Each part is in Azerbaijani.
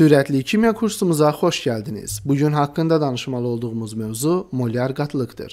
Sürətli kimya kursumuza xoş gəldiniz. Bu gün haqqında danışmalı olduğumuz mövzu molyar qatlıqdır.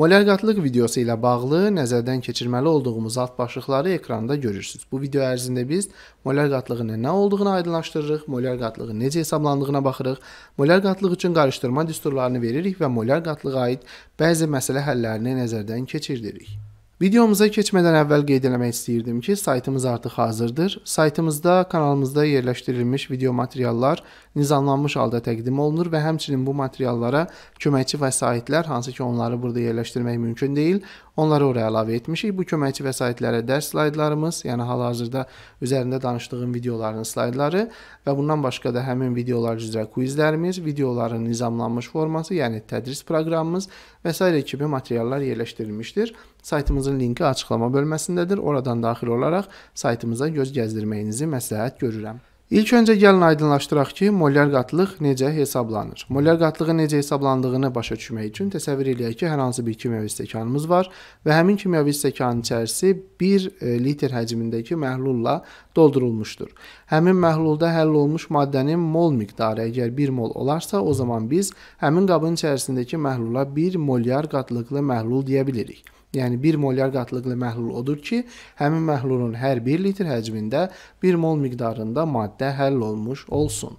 Molyar qatlıq videosu ilə bağlı nəzərdən keçirməli olduğumuz alt başlıqları ekranda görürsüz. Bu video ərzində biz molyar qatlığının nə olduğunu aydınlaşdırırıq, molyar qatlığın necə hesablandığına baxırıq, molyar qatlıq üçün qarışdırma düsturlarını veririk və molyar qatlığa aid bəzi məsələ həllərini nəzərdən keçiririk. Videomuza keçmədən əvvəl qeyd eləmək istəyirdim ki, saytımız artıq hazırdır. Saytımızda kanalımızda yerləşdirilmiş video materiallar nizamlanmış halda təqdim olunur və həmçinin bu materiallara köməkçi vəsaitlər, hansı ki, onları burada yerləşdirmək mümkün deyil, onları oraya əlavə etmişik. Bu köməkçi vəsaitlərə dərs slaydlarımız, yəni hal-hazırda üzərində danışdığım videoların slaydları və bundan başqa da həmin videolar üzrə quizlərimiz, videoların nizamlanmış forması, yəni tədris proqramımız və s. kimi materiallar yerləşdirilmişdir. Saytımızın linki açıqlama bölməsindədir. Oradan daxil olaraq saytımıza göz gəzdirməyinizi məsləhət görürəm. İlk öncə gəlin aydınlaşdıraq ki, molyar qatlıq necə hesablanır. Molyar qatlığın necə hesablandığını başa düşmək üçün təsəvvür eləyək ki, hər hansı bir kimyəvi stəkanımız var və həmin kimyəvi stəkanın içərisi 1 e, litr həcmindəki məhlulla doldurulmuşdur. Həmin məhlulda həll olmuş maddənin mol miqdarı əgər 1 mol olarsa, o zaman biz həmin qabın içərisindəki məhlula 1 molyar qatlıqlı məhlul deyə bilirik. Yəni 1 molyar qatlıqlı məhlul odur ki, həmin məhlulun hər 1 litr həcmində 1 mol miqdarında maddə həll olmuş olsun.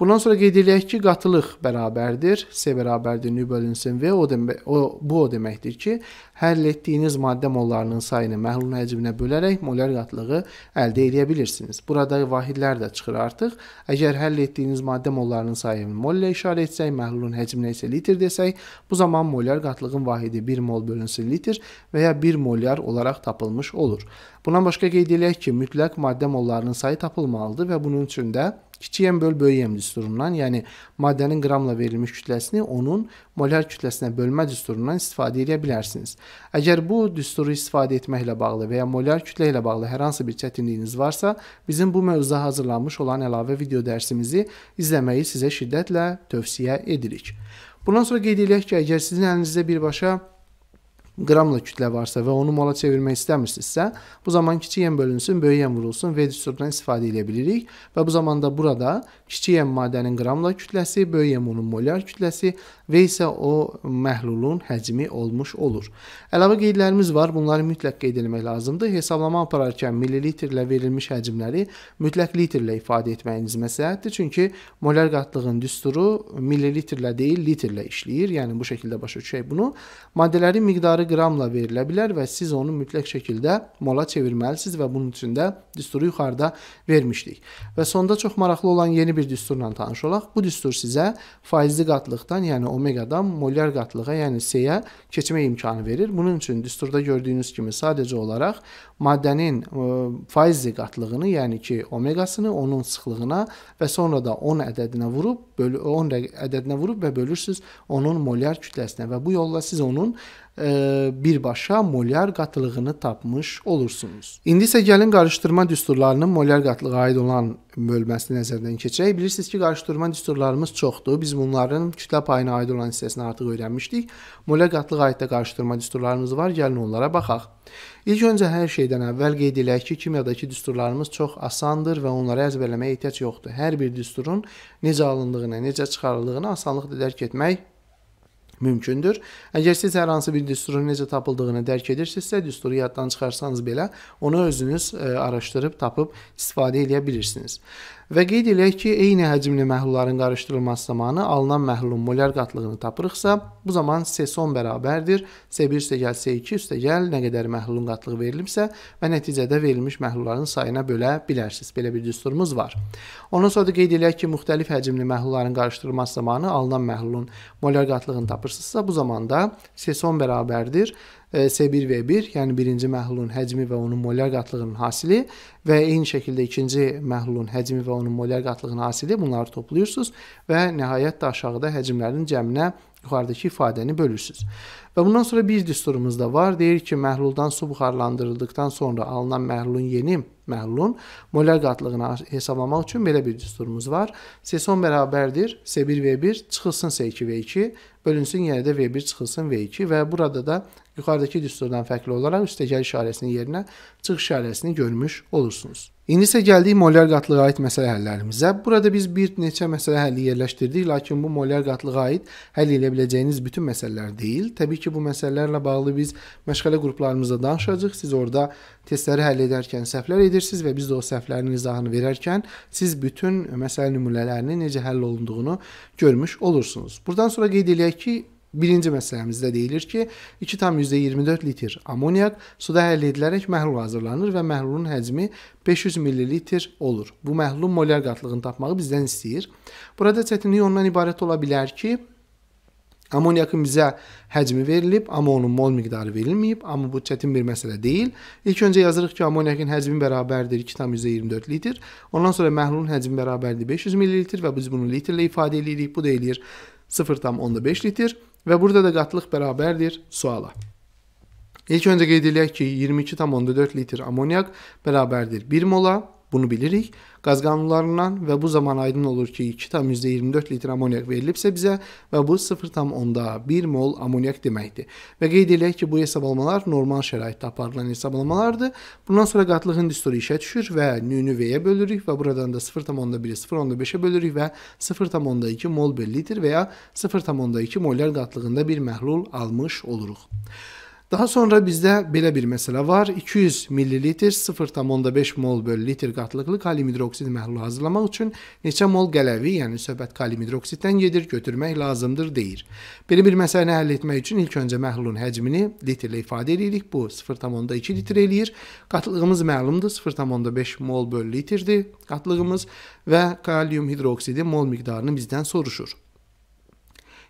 Bundan sonra qeyd eləyək ki, qatılıq bərabərdir. S bərabərdir n bölünsün v. O, demə, o bu o deməkdir ki, həll etdiyiniz maddə mollarının sayını məhlulun həcminə bölərək molar qatılığı əldə edə bilirsiniz. Burada vahidlər də çıxır artıq. Əgər həll etdiyiniz maddə mollarının sayını mollə işarə etsək, məhlulun həcminə isə litr desək, bu zaman molar qatlığın vahidi 1 mol bölünsün litr və ya 1 molyar olaraq tapılmış olur. Bundan başqa qeyd eləyək ki, mütləq maddə mollarının sayı tapılmalıdır və bunun üçün də kiçiyəm böl böyüyəm düsturundan, yəni maddənin qramla verilmiş kütləsini onun molar kütləsinə bölmə düsturundan istifadə edə bilərsiniz. Əgər bu düsturu istifadə etməklə bağlı və ya molar kütlə ilə bağlı hər hansı bir çətinliyiniz varsa, bizim bu mövzuda hazırlanmış olan əlavə video dərsimizi izləməyi sizə şiddətlə tövsiyə edirik. Bundan sonra qeyd edək ki, əgər sizin əlinizdə birbaşa qramla kütlə varsa və onu mola çevirmək istəmirsinizsə, bu zaman kiçik yem bölünsün, böyük yem vurulsun, V düsturundan istifadə edə bilirik və bu zamanda burada kiçik yem maddənin qramla kütləsi, böyük yem onun molyar kütləsi və isə o məhlulun həcmi olmuş olur. Əlavə qeydlərimiz var. Bunları mütləq qeyd etmək lazımdır. Hesablama apararkən millilitrlə verilmiş həcmləri mütləq litrlə ifadə etməyiniz məsləhətdir. Çünki molar qatlığın düsturu millilitrlə deyil, litrlə işləyir. Yəni bu şəkildə başa düşək bunu. Maddələrin miqdarı miqdarı qramla verilə bilər və siz onu mütləq şəkildə mola çevirməlisiniz və bunun üçün də düsturu yuxarıda vermişdik. Və sonda çox maraqlı olan yeni bir düsturla tanış olaq. Bu düstur sizə faizli qatlıqdan, yəni omeqadan molyar qatlığa, yəni C-yə keçmə imkanı verir. Bunun üçün düsturda gördüyünüz kimi sadəcə olaraq maddənin e, faizli qatlığını, yəni ki, omeqasını onun sıxlığına və sonra da 10 ədədinə vurub, 10 ədədinə vurub və bölürsüz onun molyar kütləsinə və bu yolla siz onun E, birbaşa molyar qatılığını tapmış olursunuz. İndi isə gəlin qarışdırma düsturlarının molyar qatılığa aid olan bölməsini nəzərdən keçirək. Bilirsiniz ki, qarışdırma düsturlarımız çoxdur. Biz bunların kütlə payına aid olan hissəsini artıq öyrənmişdik. Molyar qatılığa aid də qarışdırma düsturlarımız var. Gəlin onlara baxaq. İlk öncə hər şeydən əvvəl qeyd eləyək ki, kimyadakı düsturlarımız çox asandır və onları əzbərləməyə ehtiyac yoxdur. Hər bir düsturun necə alındığını, necə çıxarıldığını asanlıqla dərk etmək mümkündür. Əgər siz hər hansı bir düsturun necə tapıldığını dərk edirsinizsə, düsturu yaddan çıxarsanız belə onu özünüz e, araşdırıb tapıb istifadə edə bilirsiniz. Və qeyd eləyək ki, eyni həcmli məhlulların qarışdırılması zamanı alınan məhlulun molyar qatlığını tapırıqsa, bu zaman S1 bərabərdir S1 üstəgəl S2 üstəgəl nə qədər məhlulun qatlığı verilibsə və nəticədə verilmiş məhlulların sayına bölə bilərsiniz. Belə bir düsturumuz var. Ondan sonra da qeyd eləyək ki, müxtəlif həcmli məhlulların qarışdırılması zamanı alınan məhlulun molyar qatlığını tapırsınızsa, bu zaman da S1 bərabərdir E, S1V1, yəni birinci məhlulun həcmi və onun molyar qatlığının hasili və eyni şəkildə ikinci məhlulun həcmi və onun molyar qatlığının hasili bunları toplayırsınız və nəhayət də aşağıda həcmlərin cəminə yuxarıdakı ifadəni bölürsüz. Və bundan sonra bir düsturumuz da var. Deyir ki, məhluldan su buxarlandırıldıqdan sonra alınan məhlulun yeni məhlulun molar qatlığını hesablamaq üçün belə bir düsturumuz var. S10 bərabərdir S1V1 çıxılsın S2V2, bölünsün yenə də V1 çıxılsın V2 və burada da yuxarıdakı düsturdan fərqli olaraq üstəgəl işarəsinin yerinə çıxış işarəsini görmüş olursunuz. İndi isə gəldik molyar qatlığa aid məsələ həllərimizə. Burada biz bir neçə məsələ həlli yerləşdirdik, lakin bu molyar qatlığa aid həll edə biləcəyiniz bütün məsələlər deyil. Təbii ki, bu məsələlərlə bağlı biz məşğələ qruplarımızda danışacağıq. Siz orada testləri həll edərkən səhvlər edirsiniz və biz də o səhvlərin izahını verərkən siz bütün məsələ nümunələrinin necə həll olunduğunu görmüş olursunuz. Burdan sonra qeyd eləyək ki, Birinci məsələmizdə deyilir ki, 2,24 litr amoniak suda həll edilərək məhlul hazırlanır və məhlulun həcmi 500 ml olur. Bu məhlulun molar qatlığını tapmağı bizdən istəyir. Burada çətinlik ondan ibarət ola bilər ki, Amoniakın bizə həcmi verilib, amma onun mol miqdarı verilməyib, amma bu çətin bir məsələ deyil. İlk öncə yazırıq ki, amoniakın həcmi bərabərdir 2,24 litr. Ondan sonra məhlulun həcmi bərabərdir 500 ml və biz bunu litrlə ifadə edirik. Bu da eləyir 0,5 litr. Və burada da qatlıq bərabərdir suala. İlk öncə qeyd edək ki, 22,4 litr amoniak bərabərdir 1 mola Bunu bilirik. Qaz qanunlarından və bu zaman aydın olur ki, 2,24 litr amoniak verilibsə bizə və bu 0,1 mol amoniak deməkdir. Və qeyd eləyək ki, bu hesablamalar normal şəraitdə aparılan hesablamalardır. Bundan sonra qatlığın düsturu işə düşür və nünü V-yə bölürük və buradan da 0,1-i 0,5-ə bölürük və 0,2 mol bir litr və ya 0,2 mollar qatlığında bir məhlul almış oluruq. Daha sonra bizdə belə bir məsələ var. 200 ml 0.5 mol bölü litr qatlıqlı kalimidroksid məhlulu hazırlamaq üçün neçə mol qələvi, yəni söhbət kalimidroksiddən gedir, götürmək lazımdır deyir. Belə bir məsələni həll etmək üçün ilk öncə məhlulun həcmini litrlə ifadə edirik. Bu 0.2 litr eləyir. Qatlığımız məlumdur, 0.5 mol bölü litrdir qatlığımız və kalium hidroksidi mol miqdarını bizdən soruşur.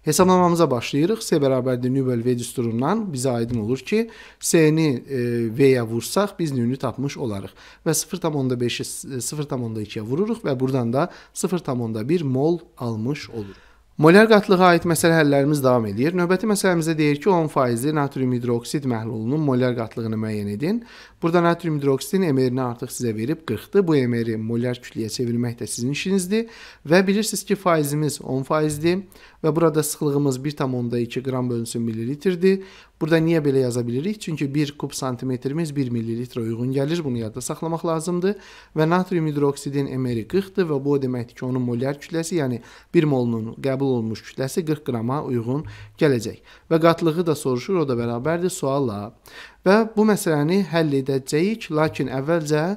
Hesablamamıza başlayırıq. S bərabərdir nü böl V düsturundan bizə aydın olur ki, S-ni e, V-yə vursaq biz nünü tapmış olarıq. Və 0,5-i 0,2-yə vururuq və buradan da 0,1 mol almış oluruq. Molar qatlığa aid məsələ həllərimiz davam edir. Növbəti məsələmizdə deyir ki, 10 faizli natrium hidroksid məhlulunun molar qatlığını müəyyən edin. Burada natrium hidroksidin emerini artıq sizə verib 40-dır. Bu emeri molar kütləyə çevirmək də sizin işinizdir və bilirsiniz ki, faizimiz 10 faizdir və burada sıxlığımız 1.2 qram bölünsün millilitrdir. Burada niyə belə yaza bilirik? Çünki 1 kub santimetrimiz 1 millilitrə uyğun gəlir. Bunu yadda saxlamaq lazımdır. Və natrium hidroksidin emeri 40-dır və bu o deməkdir ki, onun molar kütləsi, yəni 1 molunun qəbul olmuş kütləsi 40 qrama uyğun gələcək. Və qatlığı da soruşur, o da bərabərdir sualla və bu məsələni həll edəcəyik, lakin əvvəlcə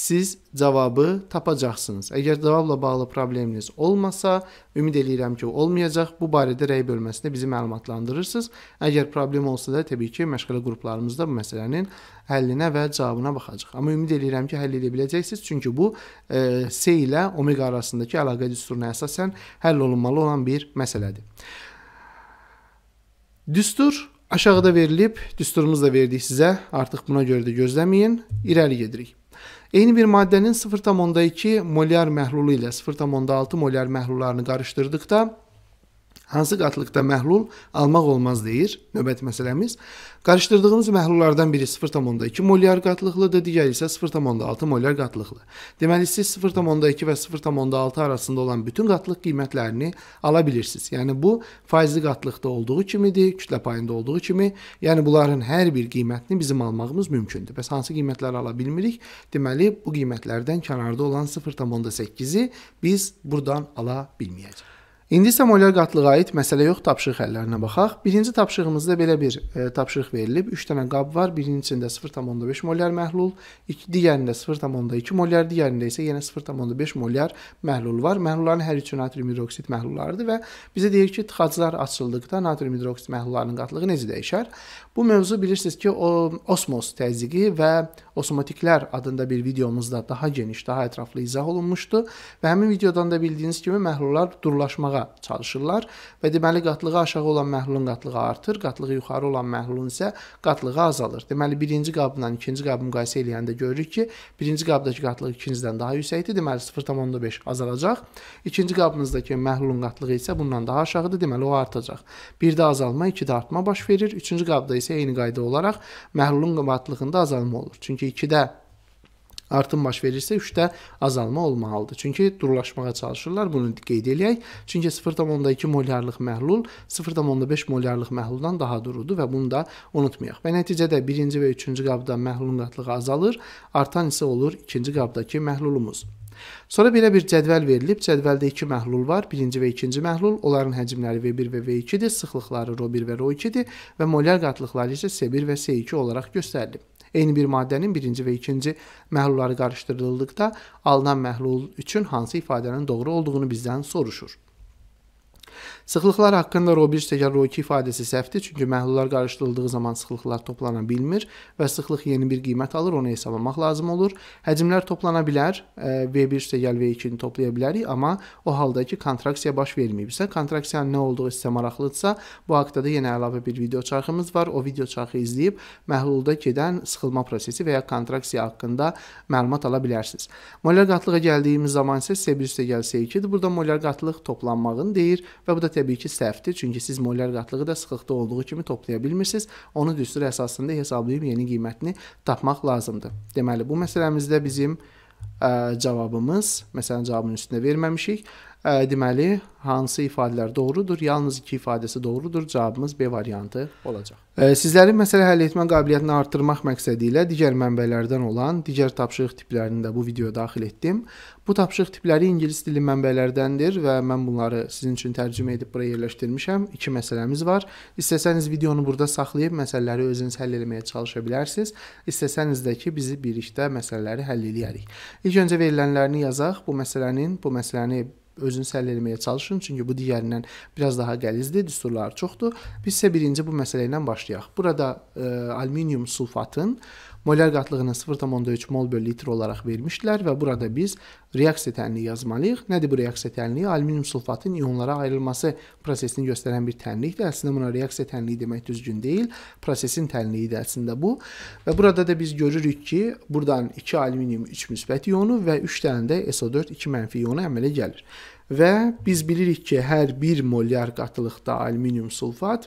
siz cavabı tapacaqsınız. Əgər cavabla bağlı probleminiz olmasa, ümid eləyirəm ki, olmayacaq. Bu barədə rəy bölməsində bizi məlumatlandırırsınız. Əgər problem olsa da təbii ki, məşğələ qruplarımızda bu məsələnin həllinə və cavabına baxacağıq. Amma ümid eləyirəm ki, həll edə biləcəksiniz, çünki bu e, S ilə omega arasındakı əlaqə düsturuna əsasən həll olunmalı olan bir məsələdir. Düstur Aşağıda verilib, düsturumuz da verdik sizə. Artıq buna görə də gözləməyin. İrəli gedirik. Eyni bir maddənin 0,2 molyar məhlulu ilə 0,6 molyar məhlullarını qarışdırdıqda Hansı qatlıqda məhlul almaq olmaz deyir növbəti məsələmiz. Qarışdırdığınız məhlullardan biri 0.2 molyar qatlıqlıdır, digəri isə 0.6 molyar qatlıqlı. Deməli siz 0.2 və 0.6 arasında olan bütün qatlıq qiymətlərini ala bilirsiniz. Yəni bu faizli qatlıqda olduğu kimidir, kütlə payında olduğu kimi, yəni bunların hər bir qiymətini bizim almağımız mümkündür. Bəs hansı qiymətləri ala bilmirik? Deməli bu qiymətlərdən kənarda olan 0.8-i biz buradan ala bilməyəcəyik. İndi isə molyar qatlığa aid məsələ yox tapşırıq həllərinə baxaq. Birinci tapşırığımızda belə bir e, tapşırıq verilib. 3 dənə qab var. Birincisində 0.5 molyar məhlul, iki, digərində 0.2 molyar, digərində isə yenə 0.5 molyar məhlul var. Məhlulların hər üçü natrium hidroksid məhlullarıdır və bizə deyir ki, tıxaclar açıldıqda natrium hidroksid məhlullarının qatlığı necə dəyişər? Bu mövzu bilirsiniz ki, o, osmos təzyiqi və osmotiklər adında bir videomuzda daha geniş, daha ətraflı izah olunmuşdu və həmin videodan da bildiyiniz kimi məhlullar durulaşmağa çıxarmağa çalışırlar və deməli qatlığı aşağı olan məhlulun qatlığı artır, qatlığı yuxarı olan məhlulun isə qatlığı azalır. Deməli birinci qabla ikinci qabı müqayisə eləyəndə görürük ki, birinci qabdakı qatlıq ikincidən daha yüksəkdir, deməli 0.5 azalacaq. İkinci qabımızdakı məhlulun qatlığı isə bundan daha aşağıdır, deməli o artacaq. 1-də azalma, 2-də artma baş verir. Üçüncü qabda isə eyni qayda olaraq məhlulun qatlığında azalma olur. Çünki 2-də artım baş verirsə 3-də azalma olmalıdır. Çünki durulaşmağa çalışırlar. Bunu qeyd eləyək. Çünki 0.2 molyarlıq məhlul 0.5 molyarlıq məhluldan daha durudur və bunu da unutmayaq. Və nəticədə 1-ci və 3-cü qabda məhlulun qatlığı azalır, artan isə olur 2-ci qabdakı məhlulumuz. Sonra belə bir cədvəl verilib. Cədvəldə 2 məhlul var. 1-ci və 2-ci məhlul. Onların həcmləri V1 və V2-dir. Sıxlıqları ρ1 və ρ2-dir və molyar qatlıqları isə S1 və S2 olaraq göstərilib. Eyni bir maddənin birinci və ikinci məhlulları qarışdırıldıqda alınan məhlul üçün hansı ifadənin doğru olduğunu bizdən soruşur. Sıxlıqlar haqqında Rho1 stəkar Rho2 ifadəsi səhvdir, çünki məhlullar qarışdırıldığı zaman sıxlıqlar toplana bilmir və sıxlıq yeni bir qiymət alır, onu hesablamaq lazım olur. Həcmlər toplana bilər, e, V1 stəkar V2-ni toplaya bilərik, amma o halda ki, kontraksiya baş verməyibsə, kontraksiyanın nə olduğu sizə maraqlıdırsa, bu haqda da yenə əlavə bir video çarxımız var. O video çarxı izləyib məhlulda gedən sıxılma prosesi və ya kontraksiya haqqında məlumat ala bilərsiniz. Molar qatlığa gəldiyimiz zaman isə S1 stəkar S2-dir. Burada molar qatlıq toplanmağını deyir və bu da təbii ki səhvdir, çünki siz molyar qatlığı da sıxlıqda olduğu kimi toplaya bilmirsiniz. Onu düstur əsasında hesablayıb yeni qiymətini tapmaq lazımdır. Deməli bu məsələmizdə bizim ə, cavabımız, məsələn cavabın üstündə verməmişik. Deməli, hansı ifadələr doğrudur? Yalnız iki ifadəsi doğrudur. Cavabımız B variantı olacaq. Sizlərin məsələ həll etmə qabiliyyətini artırmaq məqsədi ilə digər mənbələrdən olan digər tapşırıq tiplərini də bu videoya daxil etdim. Bu tapşırıq tipləri ingilis dili mənbələrdəndir və mən bunları sizin üçün tərcümə edib bura yerləşdirmişəm. İki məsələmiz var. İstəsəniz videonu burada saxlayıb məsələləri özünüz həll etməyə çalışa bilərsiniz. İstəsəniz də ki, bizi birlikdə məsələləri həll eləyərik. İlk öncə verilənlərini yazaq. Bu məsələnin, bu məsələni özünüz həll etməyə çalışın, çünki bu digərindən biraz daha qəlizdir, düsturları çoxdur. Biz isə birinci bu məsələ ilə başlayaq. Burada ə, e, alüminium sulfatın molar qatlığına 0.3 mol bölü litr olaraq vermişdilər və burada biz reaksiya tənliyi yazmalıyıq. Nədir bu reaksiya tənliyi? Alüminium sulfatın ionlara ayrılması prosesini göstərən bir tənlikdir. Əslində buna reaksiya tənliyi demək düzgün deyil. Prosesin tənliyidir əslində bu. Və burada da biz görürük ki, buradan 2 alüminium 3 müsbət ionu və 3 dənə də SO4 2 mənfi ionu əmələ gəlir. Və biz bilirik ki, hər 1 molyar qatılıqda alüminium sulfat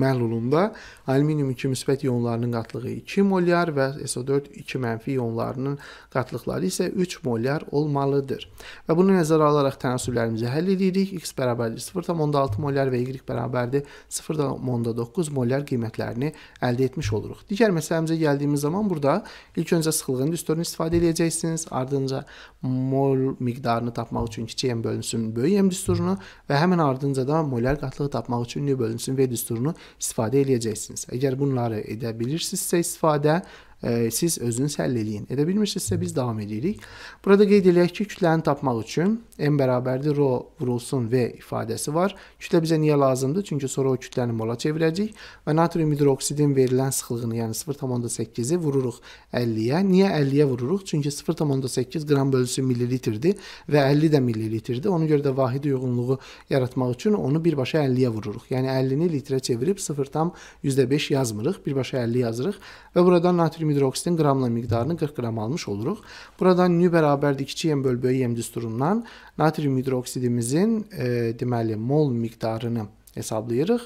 məhlulunda alüminium 2 müsbət ionlarının qatlığı 2 molyar və SO4 2 mənfi ionlarının qatlıqları isə 3 molyar olmalıdır. Və bunu nəzərə alaraq tənasüblərimizi həll edirik. X bərabərdir 0.6 molyar və Y bərabərdir 0.9 molyar qiymətlərini əldə etmiş oluruq. Digər məsələmizə gəldiyimiz zaman burada ilk öncə sıxlığın düsturunu istifadə edəcəksiniz, ardınca mol miqdarını tapmaq üçün kiçik m bölünsün böyük m düsturunu və həmin ardınca da molyar qatlığı tapmaq üçün n bölünsün v düsturunu istifadə edəcəksiniz. Əgər bunları edə bilirsinizsə istifadə, siz özünüz həll eləyin. Edə bilmirsinizsə biz davam edirik. Burada qeyd eləyək ki, kütləni tapmaq üçün m bərabərdir rho vurulsun v ifadəsi var. Kütlə bizə niyə lazımdır? Çünki sonra o kütləni mola çevirəcəyik və natrium hidroksidin verilən sıxlığını, yəni 0.8-i vururuq 50-yə. Niyə 50-yə vururuq? Çünki 0.8 qram bölüsü millilitrdir və 50 də millilitrdir. Ona görə də vahid uyğunluğu yaratmaq üçün onu birbaşa 50-yə vururuq. Yəni 50-ni litrə çevirib 0.5 yazmırıq, birbaşa 50 yazırıq və buradan natrium kimi hidroksitin qramla miqdarını 40 qram almış oluruq. Buradan nü bərabərdir 2m bölbü m düsturundan natrium hidroksidimizin e, deməli mol miqdarını hesablayırıq.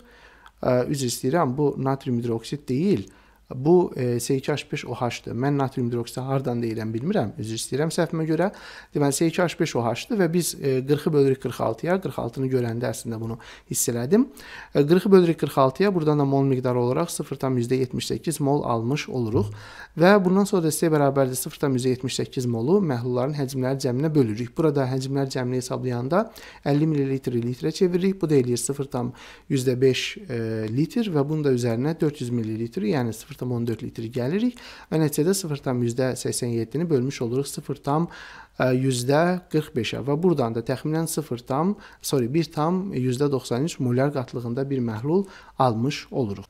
E, üzr istəyirəm, bu natrium hidroksid deyil, e, Bu e, C2H5OH-dır. Mən natrium hidroksidi hardan deyirəm bilmirəm. Üzr istəyirəm səhvimə görə. Deməli C2H5OH-dır və biz e, 40-ı bölürük 46-ya. 46-nı görəndə əslində bunu hiss elədim. E, 40-ı bölürük 46-ya. Burdan da mol miqdarı olaraq 0,78 mol almış oluruq və bundan sonra da sizə bərabərdir 0,78 molu məhlulların həcmləri cəminə bölürük. Burada həcmlər cəmini hesablayanda 50 ml litrə çeviririk. Bu da eləyir 0,5 e, litr və bunun da üzərinə 400 ml, yəni 0,5 0,14 litr gəlirik və nəticədə 0,87-ni bölmüş oluruq 0,45-ə e, və buradan da təxminən 0, tam, sorry 1,93 molar qatlığında bir məhlul almış oluruq.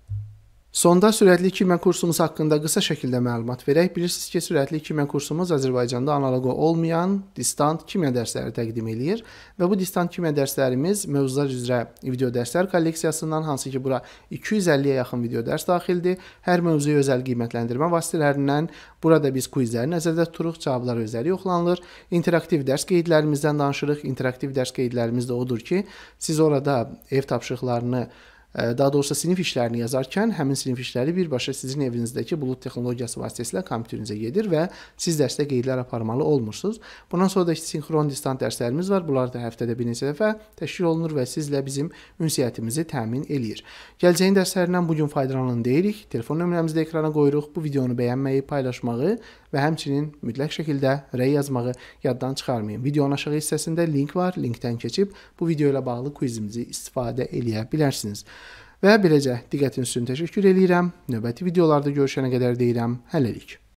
Sonda sürətli kimya kursumuz haqqında qısa şəkildə məlumat verək. Bilirsiniz ki, sürətli kimya kursumuz Azərbaycanda analoqu olmayan distant kimya dərsləri təqdim eləyir və bu distant kimya dərslərimiz mövzular üzrə video dərslər kolleksiyasından, hansı ki, bura 250-yə yaxın video dərs daxildir. Hər mövzuya özəl qiymətləndirmə vasitələrindən burada biz quizləri nəzərdə tuturuq, cavablar özəli yoxlanılır. İnteraktiv dərs qeydlərimizdən danışırıq. İnteraktiv dərs qeydlərimiz də odur ki, siz orada ev tapşırıqlarını Daha doğrusu sinif işlərini yazarkən həmin sinif işləri birbaşa sizin evinizdəki bulud texnologiyası vasitəsilə kompüterinizə gedir və siz dərsdə qeydlər aparmalı olmursunuz. Bundan sonra da sinxron distant dərslərimiz var. Bunlar da həftədə bir neçə dəfə təşkil olunur və sizlə bizim ünsiyyətimizi təmin eləyir. Gələcəyin dərslərindən bu gün faydalanın deyirik. Telefon nömrəmizi də ekrana qoyuruq. Bu videonu bəyənməyi, paylaşmağı və həmçinin mütləq şəkildə rəy yazmağı yaddan çıxarmayın. Videonun aşağı hissəsində link var. Linkdən keçib bu video ilə bağlı quizimizi istifadə eləyə bilərsiniz. Və beləcə diqqətiniz üçün təşəkkür edirəm. Növbəti videolarda görüşənə qədər deyirəm, hələlik.